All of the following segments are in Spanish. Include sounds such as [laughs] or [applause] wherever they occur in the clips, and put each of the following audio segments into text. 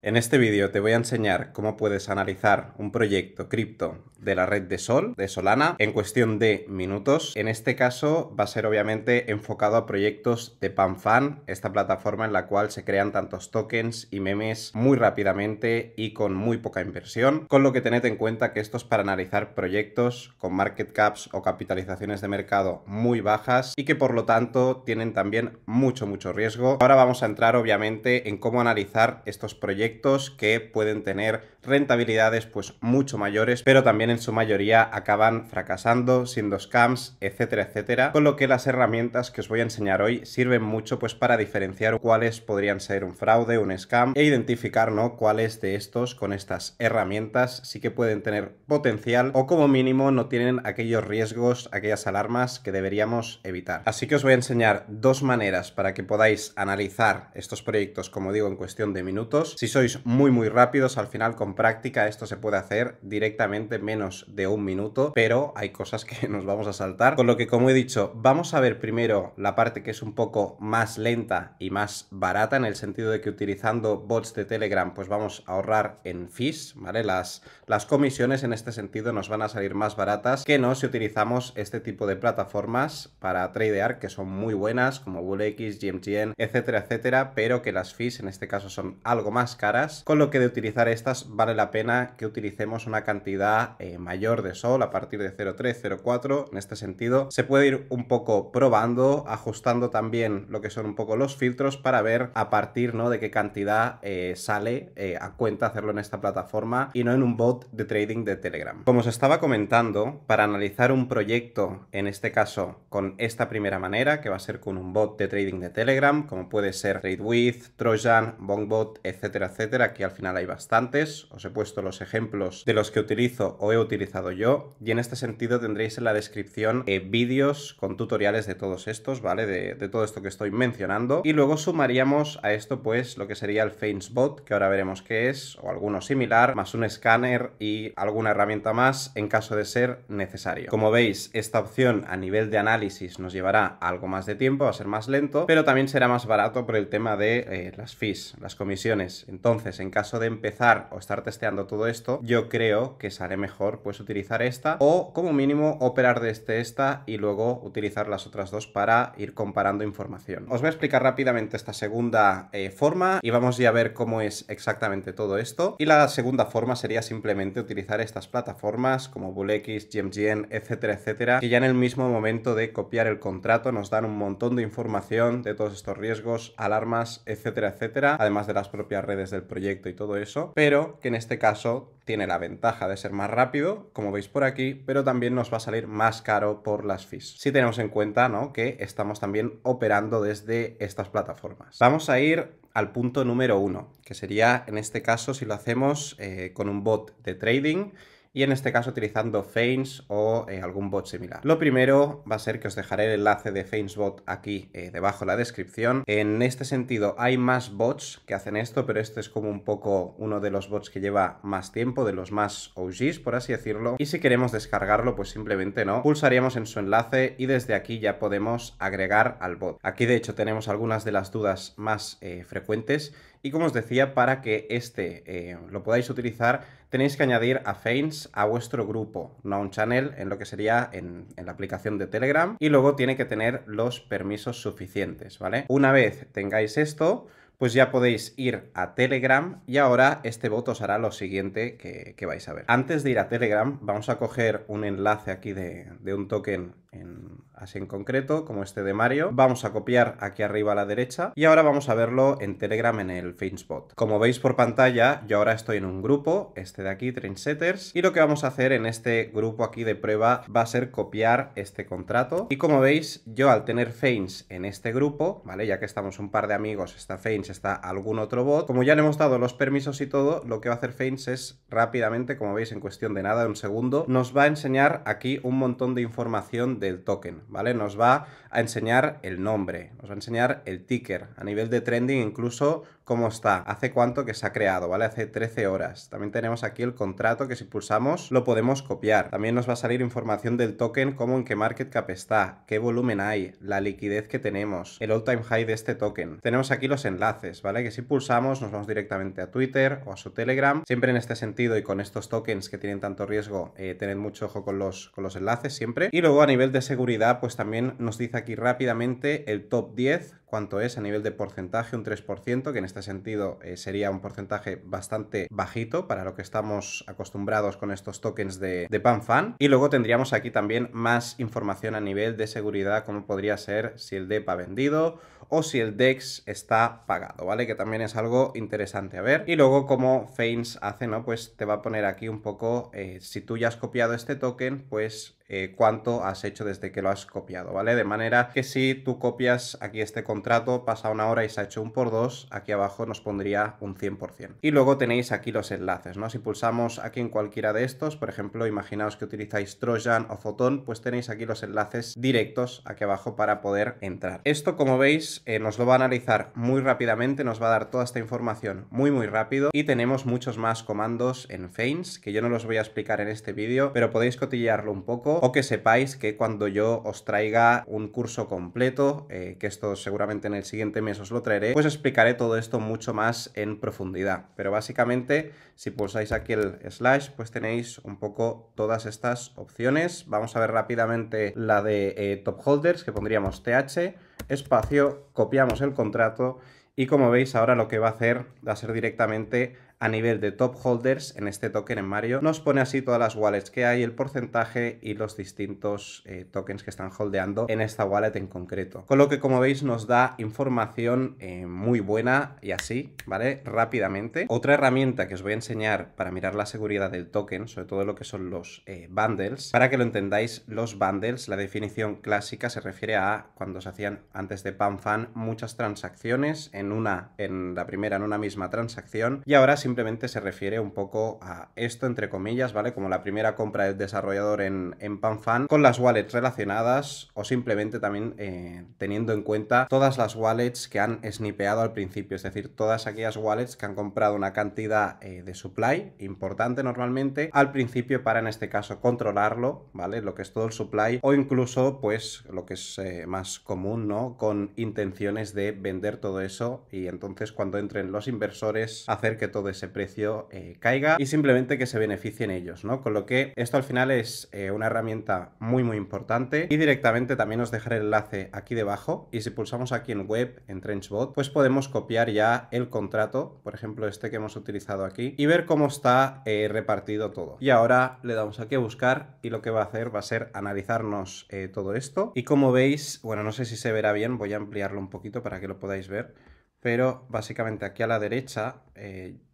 En este vídeo te voy a enseñar cómo puedes analizar un proyecto cripto de la red de Sol, de Solana, en cuestión de minutos. En este caso va a ser obviamente enfocado a proyectos de PanFan, esta plataforma en la cual se crean tantos tokens y memes muy rápidamente y con muy poca inversión, con lo que tened en cuenta que esto es para analizar proyectos con market caps o capitalizaciones de mercado muy bajas y que por lo tanto tienen también mucho mucho riesgo. Ahora vamos a entrar obviamente en cómo analizar estos proyectos que pueden tener rentabilidades pues mucho mayores, pero también en su mayoría acaban fracasando, siendo scams, etcétera, etcétera, con lo que las herramientas que os voy a enseñar hoy sirven mucho pues para diferenciar cuáles podrían ser un fraude, un scam e identificar ¿no? cuáles de estos con estas herramientas sí que pueden tener potencial o como mínimo no tienen aquellos riesgos, aquellas alarmas que deberíamos evitar. Así que os voy a enseñar dos maneras para que podáis analizar estos proyectos, como digo, en cuestión de minutos. Si sois muy muy rápidos, al final con práctica esto se puede hacer directamente menos de un minuto, pero hay cosas que [laughs] nos vamos a saltar. Con lo que, como he dicho, vamos a ver primero la parte que es un poco más lenta y más barata, en el sentido de que utilizando bots de Telegram, pues vamos a ahorrar en fees, ¿vale? Las, las comisiones en este sentido nos van a salir más baratas que no si utilizamos este tipo de plataformas para tradear, que son muy buenas, como BullX, GMGN, etcétera, etcétera, pero que las fees en este caso son algo más caras, con lo que de utilizar estas vale la pena que utilicemos una cantidad eh, mayor de sol a partir de 0,3, 0,4. En este sentido, se puede ir un poco probando, ajustando también lo que son un poco los filtros para ver a partir ¿no? de qué cantidad eh, sale eh, a cuenta hacerlo en esta plataforma y no en un bot de trading de Telegram. Como os estaba comentando, para analizar un proyecto, en este caso con esta primera manera, que va a ser con un bot de trading de Telegram, como puede ser TradeWith, Trojan, Bongbot, etcétera, etcétera, aquí al final hay bastantes, os he puesto los ejemplos de los que utilizo o he utilizado yo y en este sentido tendréis en la descripción eh, vídeos con tutoriales de todos estos, ¿vale? De, todo esto que estoy mencionando y luego sumaríamos a esto pues lo que sería el FeinsBot, que ahora veremos qué es, o alguno similar, más un escáner y alguna herramienta más en caso de ser necesario. Como veis, esta opción a nivel de análisis nos llevará algo más de tiempo, va a ser más lento, pero también será más barato por el tema de eh, las fees, las comisiones. Entonces, en caso de empezar o estar testeando todo esto, yo creo que sale mejor pues utilizar esta o como mínimo operar desde este esta y luego utilizar las otras dos para ir comparando información. Os voy a explicar rápidamente esta segunda eh, forma y vamos ya a ver cómo es exactamente todo esto. Y la segunda forma sería simplemente utilizar estas plataformas como BullX, GMGN, etcétera, etcétera, que ya en el mismo momento de copiar el contrato nos dan un montón de información de todos estos riesgos, alarmas, etcétera, etcétera, además de las propias redes del proyecto y todo eso, pero que en este caso tiene la ventaja de ser más rápido, como veis por aquí, pero también nos va a salir más caro por las fees. Si tenemos en cuenta ¿no? que estamos también operando desde estas plataformas. Vamos a ir al punto número uno, que sería en este caso si lo hacemos eh, con un bot de trading, y en este caso utilizando Feins o eh, algún bot similar. Lo primero va a ser que os dejaré el enlace de Bot aquí eh, debajo en la descripción. En este sentido hay más bots que hacen esto, pero este es como un poco uno de los bots que lleva más tiempo, de los más OGs por así decirlo, y si queremos descargarlo pues simplemente no, pulsaríamos en su enlace y desde aquí ya podemos agregar al bot. Aquí de hecho tenemos algunas de las dudas más eh, frecuentes y como os decía, para que este lo podáis utilizar tenéis que añadir a Feins a vuestro grupo, no a un channel, en lo que sería en, la aplicación de Telegram. Y luego tiene que tener los permisos suficientes, ¿vale? Una vez tengáis esto, pues ya podéis ir a Telegram y ahora este voto os hará lo siguiente que, vais a ver. Antes de ir a Telegram, vamos a coger un enlace aquí de, de un token en, así en concreto, como este de Mario. Vamos a copiar aquí arriba a la derecha y ahora vamos a verlo en Telegram en el Fainsbot. Como veis por pantalla, yo ahora estoy en un grupo, este de aquí, Trendsetters, y lo que vamos a hacer en este grupo aquí de prueba va a ser copiar este contrato. Y como veis, yo al tener Fains en este grupo, ¿vale? Ya que estamos un par de amigos, está Fains, está algún otro bot, como ya le hemos dado los permisos y todo, lo que va a hacer Fains es rápidamente, como veis en cuestión de nada, de un segundo, nos va a enseñar aquí un montón de información del token, ¿vale? Nos va a enseñar el nombre, nos va a enseñar el ticker. A nivel de trending incluso cómo está, hace cuánto que se ha creado, ¿vale? Hace 13 horas. También tenemos aquí el contrato que si pulsamos lo podemos copiar. También nos va a salir información del token, como en qué market cap está, qué volumen hay, la liquidez que tenemos, el all time high de este token. Tenemos aquí los enlaces, ¿vale? Que si pulsamos nos vamos directamente a Twitter o a su Telegram. Siempre en este sentido y con estos tokens que tienen tanto riesgo, eh, tened mucho ojo con los, con los enlaces siempre. Y luego a nivel de seguridad, pues también nos dice aquí rápidamente el top 10 cuánto es a nivel de porcentaje, un 3%, que en este sentido eh, sería un porcentaje bastante bajito para lo que estamos acostumbrados con estos tokens de, PanFan. Y luego tendríamos aquí también más información a nivel de seguridad, como podría ser si el DEP ha vendido o si el DEX está pagado, ¿vale? Que también es algo interesante a ver. Y luego como Feins hace, ¿no? Pues te va a poner aquí un poco, eh, si tú ya has copiado este token, pues eh, cuánto has hecho desde que lo has copiado, ¿vale? De manera que si tú copias aquí este contenido trato pasa una hora y se ha hecho un por dos, aquí abajo nos pondría un 100%. Y luego tenéis aquí los enlaces, ¿no? Si pulsamos aquí en cualquiera de estos, por ejemplo, imaginaos que utilizáis Trojan o Fotón, pues tenéis aquí los enlaces directos aquí abajo para poder entrar. Esto, como veis, eh, nos lo va a analizar muy rápidamente, nos va a dar toda esta información muy, muy rápido y tenemos muchos más comandos en Feins, que yo no los voy a explicar en este vídeo, pero podéis cotillearlo un poco o que sepáis que cuando yo os traiga un curso completo, eh, que esto seguramente en el siguiente mes os lo traeré, pues explicaré todo esto mucho más en profundidad. Pero básicamente, si pulsáis aquí el slash, pues tenéis un poco todas estas opciones. Vamos a ver rápidamente la de eh, top holders, que pondríamos TH, espacio, copiamos el contrato y como veis ahora lo que va a hacer va a ser directamente a nivel de top holders en este token en Mario. Nos pone así todas las wallets que hay, el porcentaje y los distintos eh, tokens que están holdeando en esta wallet en concreto. Con lo que como veis nos da información eh, muy buena y así, ¿vale? Rápidamente. Otra herramienta que os voy a enseñar para mirar la seguridad del token, sobre todo lo que son los eh, bundles, para que lo entendáis, los bundles, la definición clásica se refiere a cuando se hacían antes de PanFan muchas transacciones en una, en la primera, en una misma transacción y ahora si simplemente se refiere un poco a esto, entre comillas, ¿vale? Como la primera compra del desarrollador en, en PanFan, con las wallets relacionadas o simplemente también eh, teniendo en cuenta todas las wallets que han snipeado al principio, es decir, todas aquellas wallets que han comprado una cantidad eh, de supply importante normalmente al principio para en este caso controlarlo, ¿vale? Lo que es todo el supply o incluso pues lo que es eh, más común, ¿no? Con intenciones de vender todo eso y entonces cuando entren los inversores hacer que todo ese precio eh, caiga y simplemente que se beneficien ellos, ¿no? Con lo que esto al final es eh, una herramienta muy muy importante y directamente también os dejaré el enlace aquí debajo y si pulsamos aquí en web, en Trenchbot, pues podemos copiar ya el contrato, por ejemplo este que hemos utilizado aquí y ver cómo está eh, repartido todo. Y ahora le damos aquí a buscar y lo que va a hacer va a ser analizarnos todo esto y como veis, bueno no sé si se verá bien, voy a ampliarlo un poquito para que lo podáis ver pero básicamente aquí a la derecha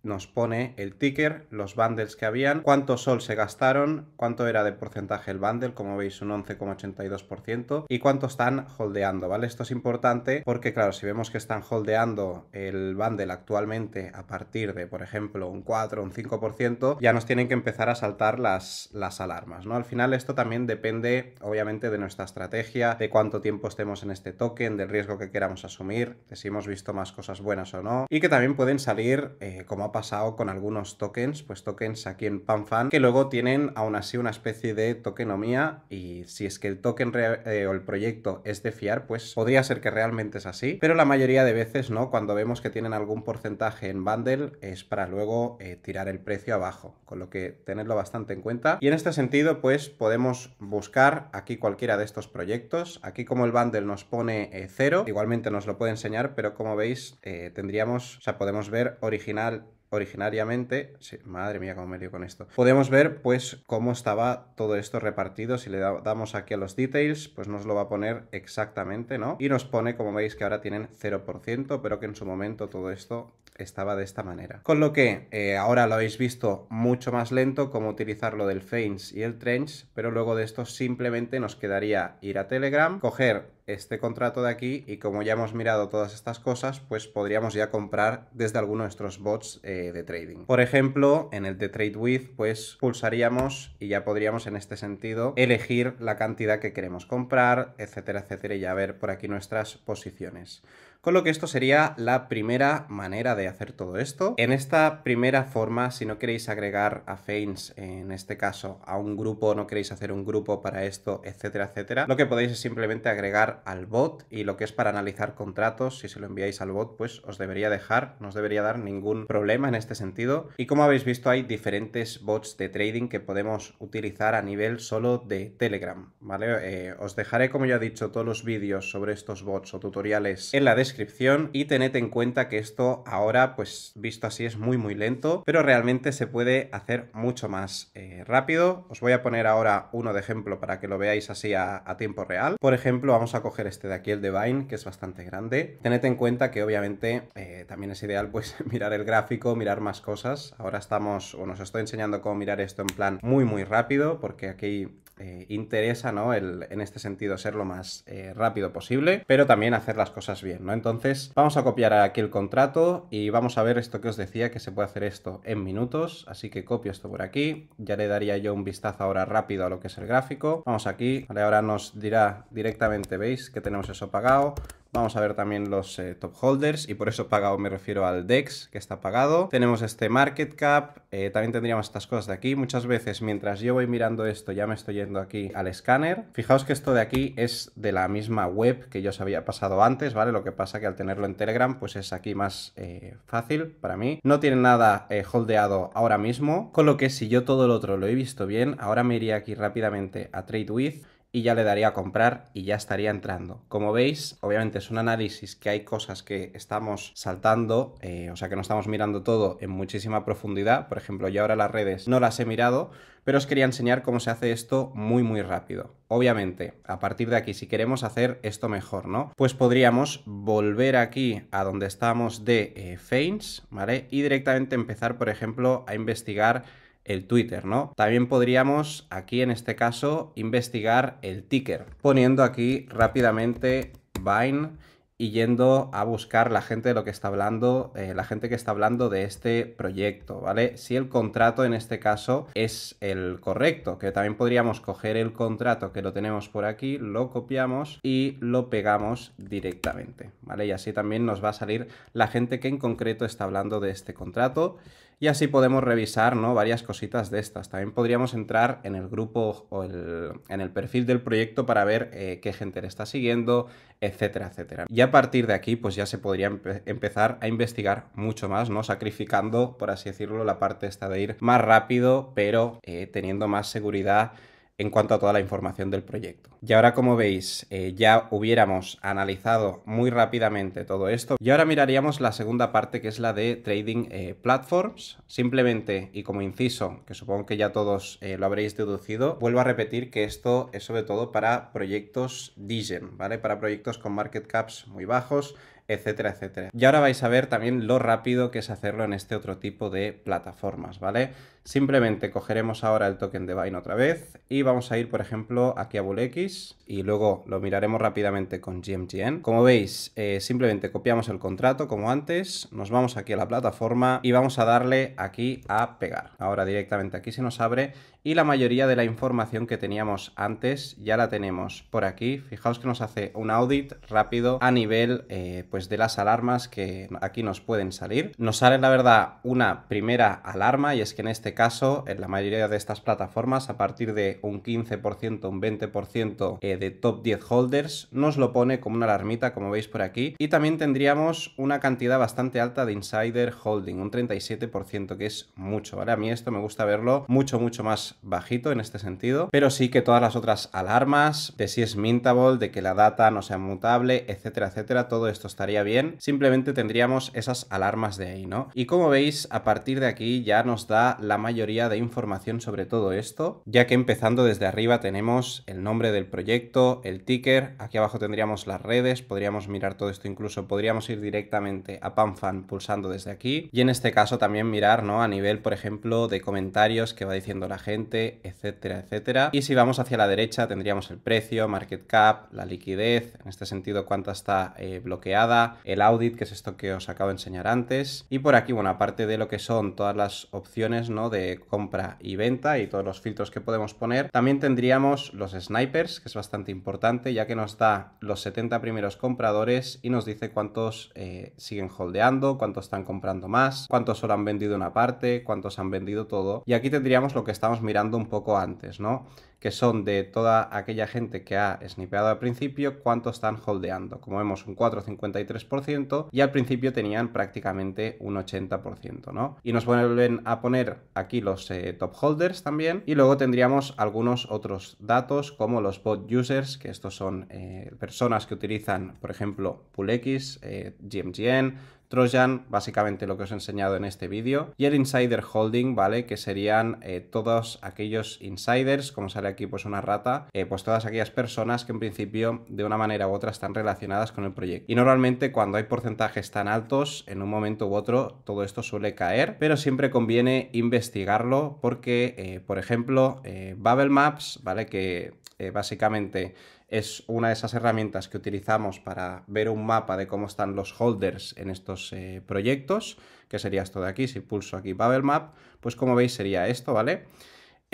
nos pone el ticker, los bundles que habían, cuánto sol se gastaron, cuánto era de porcentaje el bundle, como veis un 11,82% y cuánto están holdeando, ¿vale? Esto es importante porque claro, si vemos que están holdeando el bundle actualmente a partir de, por ejemplo, un 4, un 5%, ya nos tienen que empezar a saltar las, las alarmas, ¿no? Al final esto también depende, obviamente, de nuestra estrategia, de cuánto tiempo estemos en este token, del riesgo que queramos asumir, de si hemos visto más cosas buenas o no, y que también pueden salir, eh, como ha pasado con algunos tokens, pues tokens aquí en PanFan, que luego tienen aún así una especie de tokenomía y si es que el token eh, o el proyecto es de fiar, pues podría ser que realmente es así, pero la mayoría de veces no, cuando vemos que tienen algún porcentaje en bundle es para luego eh, tirar el precio abajo, con lo que tenerlo bastante en cuenta. Y en este sentido, pues podemos buscar aquí cualquiera de estos proyectos. Aquí como el bundle nos pone eh, cero, igualmente nos lo puede enseñar, pero como veis tendríamos, o sea, podemos ver original originariamente, sí, madre mía, cómo me lío con esto, podemos ver pues cómo estaba todo esto repartido, si le damos aquí a los details, pues nos lo va a poner exactamente, ¿no? Y nos pone, como veis, que ahora tienen 0%, pero que en su momento todo esto estaba de esta manera. Con lo que eh, ahora lo habéis visto mucho más lento cómo utilizar lo del feints y el Trench, pero luego de esto simplemente nos quedaría ir a Telegram, coger este contrato de aquí y como ya hemos mirado todas estas cosas, pues podríamos ya comprar desde alguno de nuestros bots eh, de trading. Por ejemplo, en el de Trade With, pues pulsaríamos y ya podríamos en este sentido elegir la cantidad que queremos comprar, etcétera, etcétera, y ya ver por aquí nuestras posiciones. Con lo que esto sería la primera manera de hacer todo esto. En esta primera forma, si no queréis agregar a Feins, en este caso, a un grupo, no queréis hacer un grupo para esto, etcétera, etcétera, lo que podéis es simplemente agregar al bot y lo que es para analizar contratos, si se lo enviáis al bot, pues os debería dejar, no os debería dar ningún problema en este sentido. Y como habéis visto, hay diferentes bots de trading que podemos utilizar a nivel solo de Telegram, ¿vale? Eh, os dejaré, como ya he dicho, todos los vídeos sobre estos bots o tutoriales en la descripción descripción y tened en cuenta que esto ahora, pues visto así, es muy muy lento, pero realmente se puede hacer mucho más eh, rápido. Os voy a poner ahora uno de ejemplo para que lo veáis así a, tiempo real. Por ejemplo, vamos a coger este de aquí, el de Vine, que es bastante grande. Tened en cuenta que obviamente eh, también es ideal pues [laughs] mirar el gráfico, mirar más cosas. Ahora estamos, o nos estoy enseñando cómo mirar esto en plan muy muy rápido, porque aquí eh, interesa, ¿no? en este sentido, ser lo más eh, rápido posible, pero también hacer las cosas bien, ¿no? Entonces, vamos a copiar aquí el contrato y vamos a ver esto que os decía, que se puede hacer esto en minutos, así que copio esto por aquí, ya le daría yo un vistazo ahora rápido a lo que es el gráfico, vamos aquí, ahora nos dirá directamente, ¿veis? Que tenemos eso pagado, Vamos a ver también los eh, top holders y por eso pagado me refiero al DEX que está pagado. Tenemos este market cap, eh, también tendríamos estas cosas de aquí. Muchas veces mientras yo voy mirando esto ya me estoy yendo aquí al escáner. Fijaos que esto de aquí es de la misma web que yo os había pasado antes, ¿vale? Lo que pasa que al tenerlo en Telegram pues es aquí más eh, fácil para mí. No tiene nada holdeado ahora mismo, con lo que si yo todo el otro lo he visto bien, ahora me iría aquí rápidamente a Trade With y ya le daría a comprar y ya estaría entrando. Como veis, obviamente es un análisis que hay cosas que estamos saltando, eh, o sea que no estamos mirando todo en muchísima profundidad. Por ejemplo, yo ahora las redes no las he mirado, pero os quería enseñar cómo se hace esto muy muy rápido. Obviamente, a partir de aquí, si queremos hacer esto mejor, ¿no? Pues podríamos volver aquí a donde estamos de eh, Feins, ¿vale? Y directamente empezar, por ejemplo, a investigar el Twitter, ¿no? También podríamos aquí en este caso investigar el ticker, poniendo aquí rápidamente Vine y yendo a buscar la gente de lo que está hablando, eh, la gente que está hablando de este proyecto, ¿vale? Si el contrato en este caso es el correcto, que también podríamos coger el contrato que lo tenemos por aquí, lo copiamos y lo pegamos directamente, ¿vale? Y así también nos va a salir la gente que en concreto está hablando de este contrato. Y así podemos revisar ¿no? varias cositas de estas. También podríamos entrar en el grupo o en el perfil del proyecto para ver eh, qué gente le está siguiendo, etcétera, etcétera. Y a partir de aquí, pues ya se podría empezar a investigar mucho más, ¿no? Sacrificando, por así decirlo, la parte esta de ir más rápido, pero eh, teniendo más seguridad en cuanto a toda la información del proyecto. Y ahora como veis eh, ya hubiéramos analizado muy rápidamente todo esto y ahora miraríamos la segunda parte que es la de Trading eh, Platforms. Simplemente y como inciso, que supongo que ya todos eh, lo habréis deducido, vuelvo a repetir que esto es sobre todo para proyectos DIGEN, ¿vale? Para proyectos con market caps muy bajos, etcétera, etcétera. Y ahora vais a ver también lo rápido que es hacerlo en este otro tipo de plataformas, ¿vale? Simplemente cogeremos ahora el token de Vine otra vez y vamos a ir, por ejemplo, aquí a BullX y luego lo miraremos rápidamente con GMGN. Como veis, eh, simplemente copiamos el contrato como antes, nos vamos aquí a la plataforma y vamos a darle aquí a pegar. Ahora directamente aquí se nos abre y la mayoría de la información que teníamos antes ya la tenemos por aquí. Fijaos que nos hace un audit rápido a nivel eh, pues de las alarmas que aquí nos pueden salir. Nos sale la verdad una primera alarma y es que en este caso en la mayoría de estas plataformas a partir de un 15%, un 20% de top 10 holders, nos lo pone como una alarmita, como veis por aquí. Y también tendríamos una cantidad bastante alta de insider holding, un 37%, que es mucho, ¿vale? A mí esto me gusta verlo mucho, mucho más bajito en este sentido, pero sí que todas las otras alarmas de si es mintable, de que la data no sea mutable, etcétera, etcétera, todo esto estaría bien. Simplemente tendríamos esas alarmas de ahí, ¿no? Y como veis, a partir de aquí ya nos da la mayoría de información sobre todo esto, ya que empezando desde arriba tenemos el nombre del proyecto, el ticker, aquí abajo tendríamos las redes, podríamos mirar todo esto incluso, podríamos ir directamente a PanFan pulsando desde aquí y en este caso también mirar ¿no? a nivel, por ejemplo, de comentarios que va diciendo la gente, etcétera, etcétera. Y si vamos hacia la derecha tendríamos el precio, market cap, la liquidez, en este sentido cuánta está eh, bloqueada, el audit, que es esto que os acabo de enseñar antes. Y por aquí, bueno, aparte de lo que son todas las opciones ¿no? de compra y venta y todos los filtros que podemos poner, también tendríamos los snipers, que es bastante importante, ya que nos da los 70 primeros compradores y nos dice cuántos eh, siguen holdeando, cuántos están comprando más, cuántos solo han vendido una parte, cuántos han vendido todo. Y aquí tendríamos lo que estamos mirando un poco antes, ¿no? que son de toda aquella gente que ha snipeado al principio, cuántos están holdeando. Como vemos, un 4,53% y al principio tenían prácticamente un 80%, ¿no? Y nos vuelven a poner aquí los eh, top holders también y luego tendríamos algunos otros datos como los bot users que estos son eh, personas que utilizan, por ejemplo, PoolX, eh, GMGN, Trojan, básicamente lo que os he enseñado en este vídeo, y el Insider Holding, ¿vale? Que serían eh, todos aquellos insiders, como sale aquí pues una rata, pues todas aquellas personas que en principio de una manera u otra están relacionadas con el proyecto. Y normalmente cuando hay porcentajes tan altos, en un momento u otro todo esto suele caer, pero siempre conviene investigarlo porque, por ejemplo, Bubble Maps, ¿vale? Que eh, básicamente es una de esas herramientas que utilizamos para ver un mapa de cómo están los holders en estos eh, proyectos, que sería esto de aquí, si pulso aquí Bubble Map, pues como veis sería esto, ¿vale? vale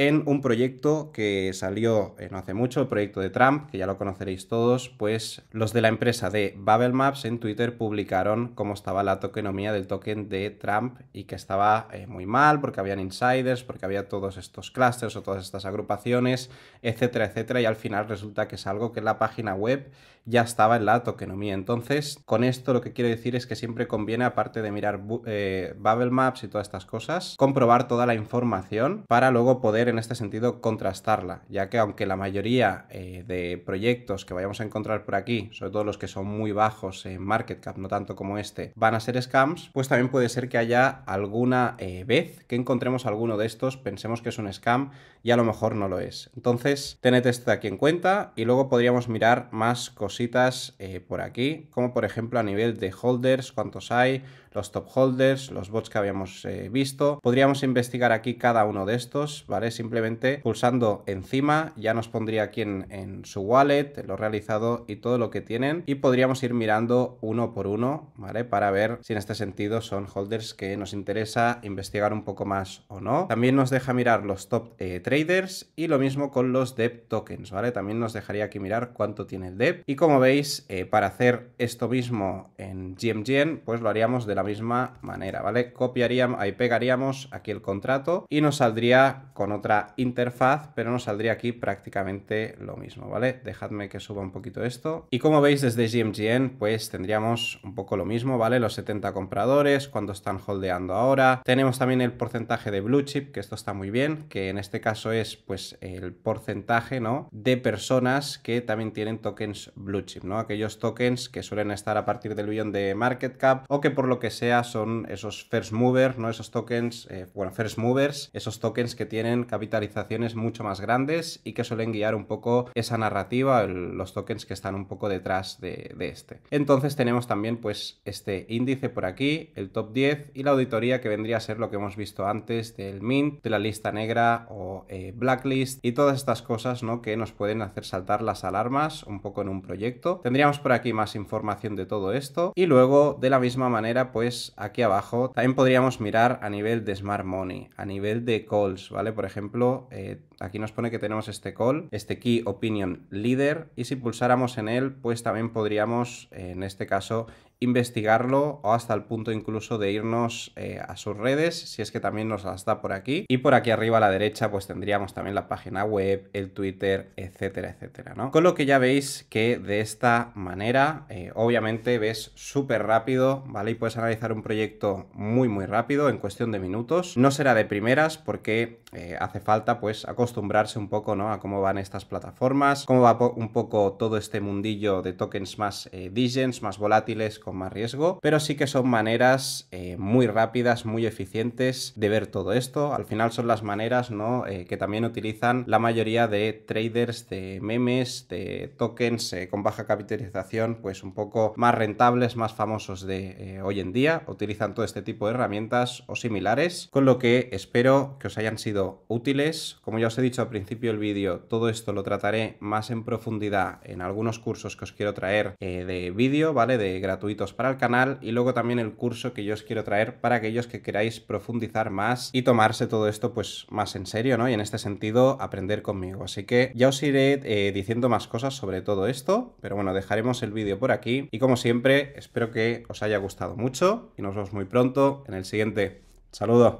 en un proyecto que salió eh, no hace mucho, el proyecto de Trump, que ya lo conoceréis todos, pues los de la empresa de Babel Maps en Twitter publicaron cómo estaba la tokenomía del token de Trump y que estaba eh, muy mal porque habían insiders, porque había todos estos clusters o todas estas agrupaciones, etcétera, etcétera, y al final resulta que es algo que en la página web ya estaba en la tokenomía. Entonces, con esto lo que quiero decir es que siempre conviene, aparte de mirar Bubble eh, Babel Maps y todas estas cosas, comprobar toda la información para luego poder en este sentido contrastarla, ya que aunque la mayoría eh, de proyectos que vayamos a encontrar por aquí, sobre todo los que son muy bajos en market cap, no tanto como este, van a ser scams, pues también puede ser que haya alguna eh, vez que encontremos alguno de estos, pensemos que es un scam y a lo mejor no lo es. Entonces, tened esto aquí en cuenta y luego podríamos mirar más cositas eh, por aquí, como por ejemplo a nivel de holders, cuántos hay, los top holders, los bots que habíamos visto. Podríamos investigar aquí cada uno de estos, ¿vale? simplemente pulsando encima ya nos pondría aquí en, su wallet, lo realizado y todo lo que tienen y podríamos ir mirando uno por uno, ¿vale? Para ver si en este sentido son holders que nos interesa investigar un poco más o no. También nos deja mirar los top eh, traders y lo mismo con los Debt tokens, ¿vale? También nos dejaría aquí mirar cuánto tiene el DEP y como veis, eh, para hacer esto mismo en GMGEN, pues lo haríamos de la misma manera, ¿vale? Copiaríamos, ahí pegaríamos aquí el contrato y nos saldría con otra interfaz, pero nos saldría aquí prácticamente lo mismo, ¿vale? Dejadme que suba un poquito esto. Y como veis desde GMGN, pues tendríamos un poco lo mismo, ¿vale? Los 70 compradores, cuando están holdeando ahora. Tenemos también el porcentaje de blue chip, que esto está muy bien, que en este caso es pues el porcentaje, ¿no? De personas que también tienen tokens blue chip, ¿no? Aquellos tokens que suelen estar a partir del billón de market cap o que por lo que sea son esos first movers, ¿no? Esos tokens, eh, bueno, first movers, esos tokens que tienen capitalizaciones mucho más grandes y que suelen guiar un poco esa narrativa, los tokens que están un poco detrás de, este. Entonces tenemos también pues este índice por aquí, el top 10 y la auditoría que vendría a ser lo que hemos visto antes del mint, de la lista negra o eh, blacklist y todas estas cosas ¿no? que nos pueden hacer saltar las alarmas un poco en un proyecto. Tendríamos por aquí más información de todo esto y luego de la misma manera pues aquí abajo también podríamos mirar a nivel de smart money, a nivel de calls, ¿vale? por ejemplo, eh, aquí nos pone que tenemos este call, este Key Opinion Leader, y si pulsáramos en él, pues también podríamos, eh, en este caso, investigarlo o hasta el punto incluso de irnos eh, a sus redes, si es que también nos las da por aquí. Y por aquí arriba a la derecha pues tendríamos también la página web, el Twitter, etcétera, etcétera, ¿no? Con lo que ya veis que de esta manera eh, obviamente ves súper rápido, ¿vale? Y puedes analizar un proyecto muy muy rápido en cuestión de minutos. No será de primeras porque eh, hace falta pues acostumbrarse un poco, ¿no? A cómo van estas plataformas, cómo va un poco todo este mundillo de tokens más Digens, más volátiles, más riesgo, pero sí que son maneras eh, muy rápidas, muy eficientes de ver todo esto. Al final son las maneras ¿no? Eh, que también utilizan la mayoría de traders de memes, de tokens eh, con baja capitalización, pues un poco más rentables, más famosos de hoy en día. Utilizan todo este tipo de herramientas o similares, con lo que espero que os hayan sido útiles. Como ya os he dicho al principio del vídeo, todo esto lo trataré más en profundidad en algunos cursos que os quiero traer de vídeo, ¿vale? De gratuito para el canal y luego también el curso que yo os quiero traer para aquellos que queráis profundizar más y tomarse todo esto pues más en serio, ¿no? Y en este sentido aprender conmigo. Así que ya os iré eh, diciendo más cosas sobre todo esto, pero bueno, dejaremos el vídeo por aquí y como siempre espero que os haya gustado mucho y nos vemos muy pronto en el siguiente. ¡Saludo!